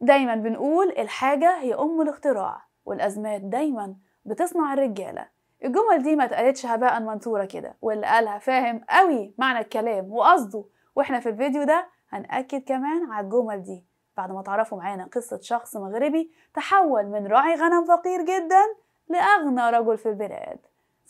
دايما بنقول الحاجة هي أم الاختراع والأزمات دايما بتصنع الرجالة الجمل دي ما تقالتش هباء منثورة كده واللي قالها فاهم قوي معنى الكلام وقصده واحنا في الفيديو ده هنأكد كمان على الجمل دي بعد ما تعرفوا معانا قصة شخص مغربي تحول من راعي غنم فقير جدا لأغنى رجل في البلاد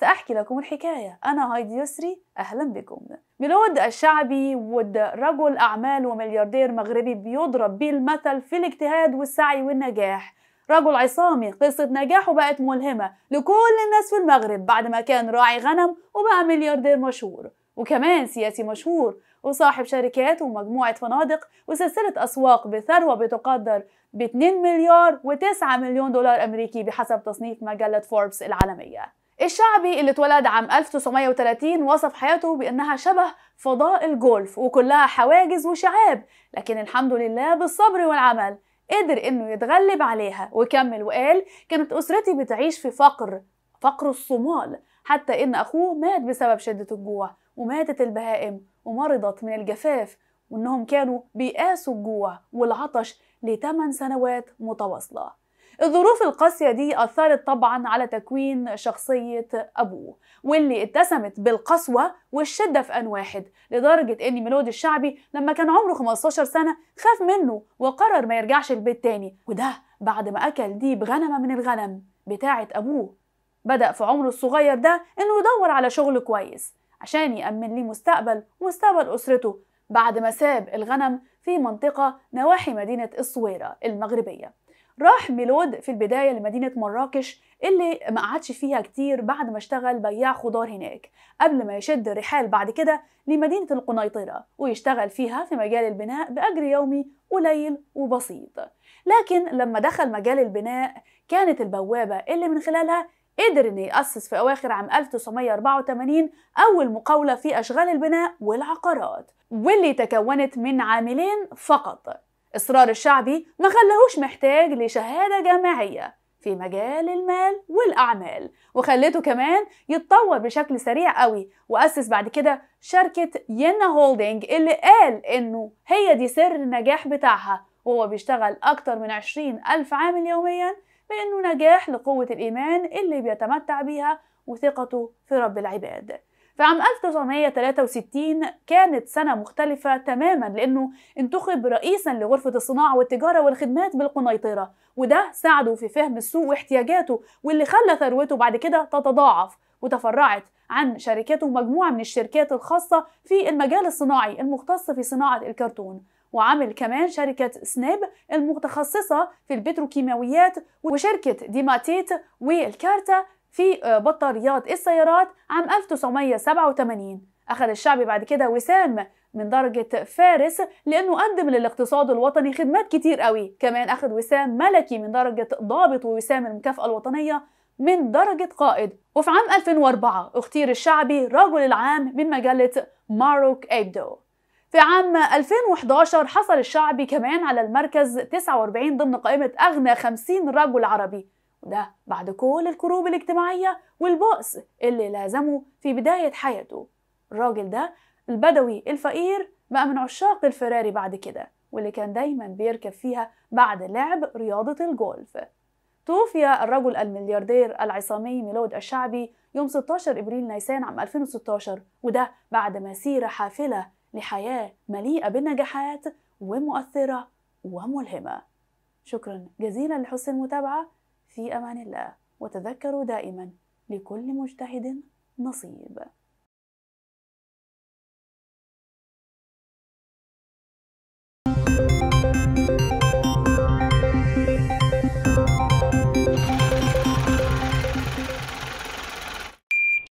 سأحكي لكم الحكاية أنا هايدي يسري أهلا بكم ميلود الشعبي ود رجل أعمال وملياردير مغربي بيضرب بيه المثل في الاجتهاد والسعي والنجاح رجل عصامي قصة نجاحه بقت ملهمة لكل الناس في المغرب بعد ما كان راعي غنم وبقى ملياردير مشهور وكمان سياسي مشهور وصاحب شركات ومجموعة فنادق وسلسلة أسواق بثروة بتقدر ب 2 مليار و9 مليون دولار أمريكي بحسب تصنيف مجلة فوربس العالمية الشعبي اللي اتولد عام 1930 وصف حياته بأنها شبه فضاء الجولف وكلها حواجز وشعاب لكن الحمد لله بالصبر والعمل قدر انه يتغلب عليها وكمل وقال كانت اسرتي بتعيش في فقر فقر الصومال حتى ان اخوه مات بسبب شده الجوع وماتت البهائم ومرضت من الجفاف وانهم كانوا بيقاسوا الجوع والعطش لثمان سنوات متواصله الظروف القاسية دي أثرت طبعا على تكوين شخصية أبوه واللي اتسمت بالقسوة والشدة في آن واحد لدرجة إن ميلودي الشعبي لما كان عمره 15 سنة خاف منه وقرر ما يرجعش البيت تاني وده بعد ما أكل ديب غنمة من الغنم بتاعة أبوه بدأ في عمره الصغير ده إنه يدور على شغل كويس عشان يأمن ليه مستقبل ومستقبل أسرته بعد ما ساب الغنم في منطقة نواحي مدينة الصويرة المغربية راح ميلود في البداية لمدينة مراكش اللي ما قعدش فيها كتير بعد ما اشتغل بياع خضار هناك قبل ما يشد الرحال بعد كده لمدينة القنيطرة ويشتغل فيها في مجال البناء بأجر يومي قليل وبسيط لكن لما دخل مجال البناء كانت البوابة اللي من خلالها قدر إنه يأسس في أواخر عام 1984 أول مقاولة في أشغال البناء والعقارات واللي تكونت من عاملين فقط إصرار الشعبي ما خلاهوش محتاج لشهادة جامعية في مجال المال والأعمال وخلته كمان يتطور بشكل سريع قوي وأسس بعد كده شركة ينا هولدنج اللي قال إنه هي دي سر النجاح بتاعها وهو بيشتغل أكتر من 20 ألف عامل يوميا بأنه نجاح لقوة الإيمان اللي بيتمتع بيها وثقته في رب العباد فعام 1963 كانت سنة مختلفة تماما لأنه انتخب رئيسا لغرفة الصناعة والتجارة والخدمات بالقنيطرة وده ساعده في فهم السوق واحتياجاته واللي خلى ثروته بعد كده تتضاعف وتفرعت عن شركته مجموعة من الشركات الخاصة في المجال الصناعي المختص في صناعة الكرتون وعمل كمان شركة سناب المتخصصة في البتروكيماويات وشركة ديماتيت والكارتا في آه، بطاريات السيارات عام 1987 أخذ الشعب بعد كده وسام من درجة فارس لأنه قدم للاقتصاد الوطني خدمات كتير قوي كمان أخذ وسام ملكي من درجة ضابط ووسام المكافأة الوطنية من درجة قائد وفي عام 2004 اختير الشعبي رجل العام من مجلة ماروك ايبدو في عام 2011 حصل الشعبي كمان على المركز 49 ضمن قائمة أغنى 50 رجل عربي ده بعد كل الكروب الاجتماعية والبؤس اللي لازمه في بداية حياته الراجل ده البدوي الفقير بقى من عشاق الفراري بعد كده واللي كان دايما بيركب فيها بعد لعب رياضة الجولف توفي الرجل الملياردير العصامي ميلود الشعبي يوم 16 إبريل نيسان عام 2016 وده بعد مسيرة حافلة لحياة مليئة بالنجاحات ومؤثرة وملهمة شكرا جزيلا لحسن المتابعة في امان الله وتذكروا دائما لكل مجتهد نصيب